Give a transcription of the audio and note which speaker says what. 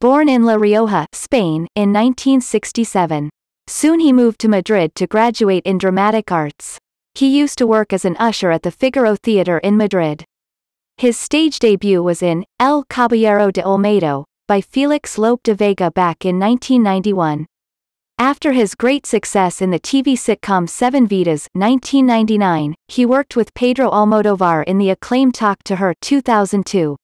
Speaker 1: born in La Rioja, Spain, in 1967. Soon he moved to Madrid to graduate in dramatic arts. He used to work as an usher at the Figaro Theatre in Madrid. His stage debut was in El Caballero de Olmedo by Felix Lope de Vega back in 1991. After his great success in the TV sitcom Seven Vidas 1999, he worked with Pedro Almodovar in the acclaimed Talk to Her 2002.